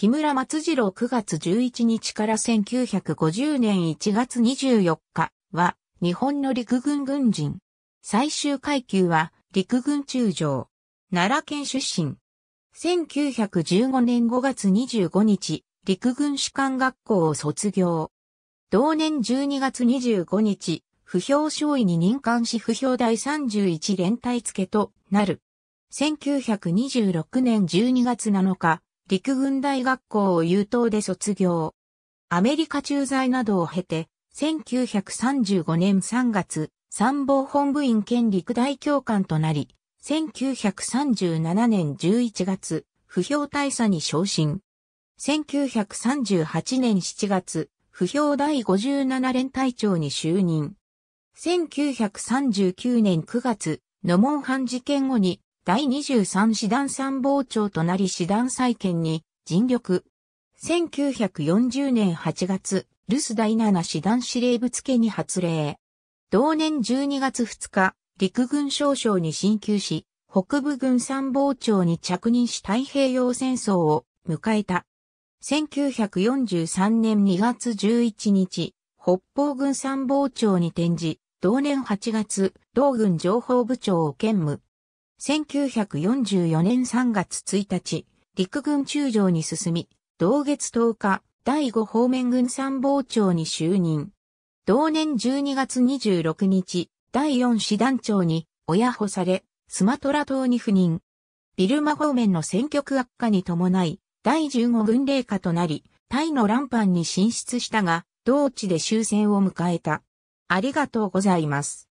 木村松次郎9月11日から1950年1月24日は日本の陸軍軍人。最終階級は陸軍中将。奈良県出身。1915年5月25日、陸軍士官学校を卒業。同年12月25日、不評少尉に任官し不評第31連隊付となる。1926年12月7日、陸軍大学校を優等で卒業。アメリカ駐在などを経て、1935年3月、参謀本部員兼陸大教官となり、1937年11月、不評大佐に昇進。1938年7月、不評第57連隊長に就任。1939年9月、野門ン事件後に第23師団参謀長となり師団再建に尽力。1940年8月、留守第7師団司令部付に発令。同年12月2日、陸軍少将に進級し、北部軍参謀長に着任し太平洋戦争を迎えた。1943年2月11日、北方軍参謀長に転じ、同年8月、同軍情報部長を兼務。1944年3月1日、陸軍中将に進み、同月10日、第5方面軍参謀長に就任。同年12月26日、第4師団長に親保され、スマトラ島に赴任。ビルマ方面の戦局悪化に伴い、第15軍令下となり、タイのランパンに進出したが、同地で終戦を迎えた。ありがとうございます。